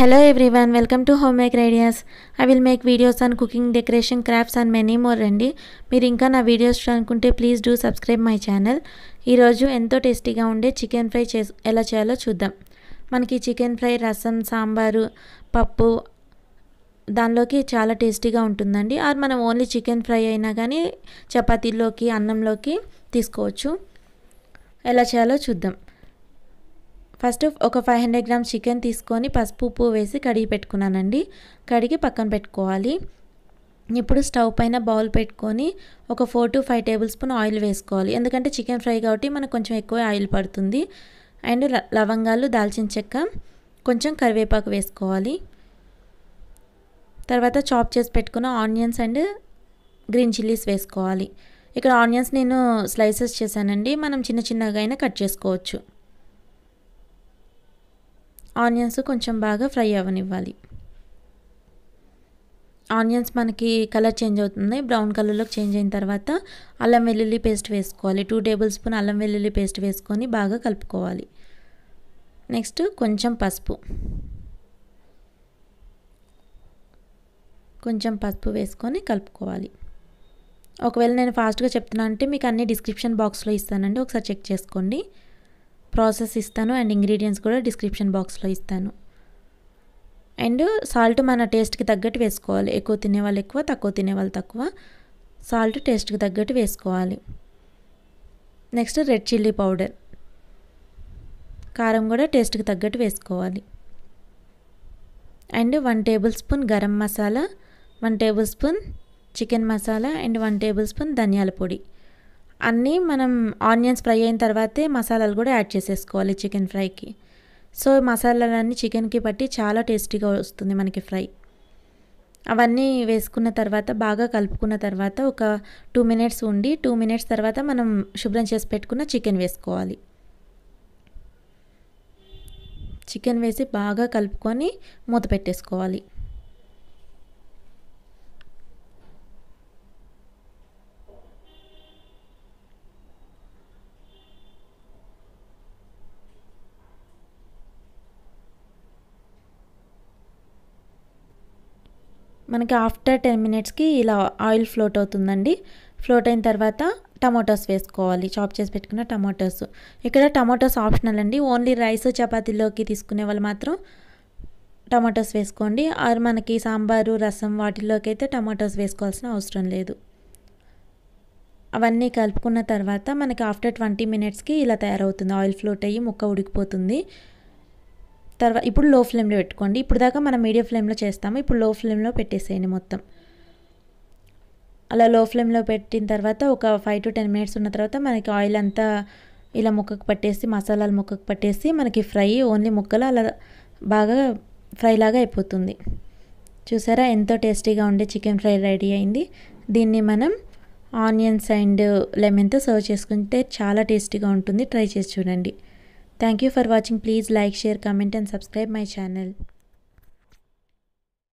Hello Hello welcome to to make ideas I will make videos on cooking decoration crafts and many more అండి మీరు ఇంకా నా videos చూడాలనుకుంటే please do subscribe my channel ఈరోజు ఎంతో టేస్టీగా ఉండే చికెన్ ఫ్రై చే ఎలా చేయాలో చూద్దాం మనకి చికెన్ ఫ్రై రసం సాంబారు పప్పు దానిలోకి చాలా టేస్టీగా ఉంటుందండి ఆర్ మనం ఓన్లీ చికెన్ ఫ్రై అయినా కానీ చపాతీలోకి అన్నంలోకి తీసుకోవచ్చు ఎలా చేయాలో చూద్దాం ఫస్ట్ ఒక ఫైవ్ హండ్రెడ్ గ్రామ్స్ చికెన్ తీసుకొని పసుపు ఉప్పు వేసి కడిగి పెట్టుకున్నానండి కడిగి పక్కన పెట్టుకోవాలి ఇప్పుడు స్టవ్ పైన బౌల్ పెట్టుకొని ఒక four to five tablespoon oil వేసుకోవాలి ఎందుకంటే చికెన్ ఫ్రై కాబట్టి మనకు కొంచెం ఎక్కువ ఆయిల్ పడుతుంది అండ్ లవంగాలు దాల్చిన చెక్క కొంచెం కరివేపాకు వేసుకోవాలి తర్వాత చాప్ చేసి పెట్టుకున్న ఆనియన్స్ అండ్ గ్రీన్ చిల్లీస్ వేసుకోవాలి ఇక్కడ ఆనియన్స్ నేను స్లైసెస్ చేశానండి మనం చిన్న చిన్నగా అయినా కట్ చేసుకోవచ్చు ఆనియన్స్ కొంచెం బాగా ఫ్రై అవ్వనివ్వాలి ఆనియన్స్ మనకి కలర్ చేంజ్ అవుతుంది బ్రౌన్ కలర్లోకి చేంజ్ అయిన తర్వాత అల్లం వెల్లుల్లి పేస్ట్ వేసుకోవాలి టూ టేబుల్ స్పూన్ అల్లం వెల్లుల్లి పేస్ట్ వేసుకొని బాగా కలుపుకోవాలి నెక్స్ట్ కొంచెం పసుపు కొంచెం పసుపు వేసుకొని కలుపుకోవాలి ఒకవేళ నేను ఫాస్ట్గా చెప్తున్నా అంటే మీకు అన్ని డిస్క్రిప్షన్ బాక్స్లో ఇస్తానండి ఒకసారి చెక్ చేసుకోండి ప్రాసెస్ ఇస్తాను అండ్ ఇంగ్రీడియంట్స్ కూడా డిస్క్రిప్షన్ బాక్స్లో ఇస్తాను అండ్ సాల్ట్ మన టేస్ట్కి తగ్గట్టు వేసుకోవాలి ఎక్కువ తినేవాళ్ళు ఎక్కువ తక్కువ తినేవాళ్ళు తక్కువ సాల్ట్ టేస్ట్కి తగ్గట్టు వేసుకోవాలి నెక్స్ట్ రెడ్ చిల్లీ పౌడర్ కారం కూడా టేస్ట్కి తగ్గట్టు వేసుకోవాలి and one tablespoon garam masala one tablespoon chicken masala and one tablespoon ధనియాల పొడి అన్నీ మనం ఆనియన్స్ ఫ్రై అయిన తర్వాతే మసాలాలు కూడా యాడ్ చేసేసుకోవాలి చికెన్ ఫ్రైకి సో మసాలాలన్నీ చికెన్కి పట్టి చాలా టేస్టీగా వస్తుంది మనకి ఫ్రై అవన్నీ వేసుకున్న తర్వాత బాగా కలుపుకున్న తర్వాత ఒక టూ మినిట్స్ ఉండి టూ మినిట్స్ తర్వాత మనం శుభ్రం చేసి పెట్టుకున్న చికెన్ వేసుకోవాలి చికెన్ వేసి బాగా కలుపుకొని మూత పెట్టేసుకోవాలి మనకి ఆఫ్టర్ టెన్ మినిట్స్కి ఇలా ఆయిల్ ఫ్లోట్ అవుతుందండి ఫ్లోట్ అయిన తర్వాత టమాటోస్ వేసుకోవాలి చాప్ చేసి పెట్టుకున్న టమాటోస్ ఇక్కడ టమాటోస్ ఆప్షనల్ అండి ఓన్లీ రైస్ చపాతీలోకి తీసుకునే వాళ్ళు మాత్రం టమాటోస్ వేసుకోండి ఆర్ మనకి సాంబారు రసం వాటిల్లోకి అయితే టమాటోస్ వేసుకోవాల్సిన అవసరం లేదు అవన్నీ కలుపుకున్న తర్వాత మనకి ఆఫ్టర్ ట్వంటీ మినిట్స్కి ఇలా తయారవుతుంది ఆయిల్ ఫ్లోట్ అయ్యి ముక్క ఉడికిపోతుంది తర్వాత ఇప్పుడు లో ఫ్లేమ్లో పెట్టుకోండి ఇప్పుడు దాకా మనం మీడియం ఫ్లేమ్లో చేస్తాము ఇప్పుడు లో ఫ్లేమ్లో పెట్టేసేయండి మొత్తం అలా లో ఫ్లేమ్లో పెట్టిన తర్వాత ఒక ఫైవ్ టు టెన్ మినిట్స్ ఉన్న తర్వాత మనకి ఆయిల్ అంతా ఇలా ముక్కకు పట్టేసి మసాలాలు ముక్కకు పట్టేసి మనకి ఫ్రై ఓన్లీ ముక్కలు అలా బాగా ఫ్రై లాగా అయిపోతుంది చూసారా ఎంతో టేస్టీగా ఉండే చికెన్ ఫ్రై రెడీ అయింది దీన్ని మనం ఆనియన్స్ అండ్ లెమన్తో సర్వ్ చేసుకుంటే చాలా టేస్టీగా ఉంటుంది ట్రై చేసి చూడండి Thank you for watching. Please like, share, comment and subscribe my channel.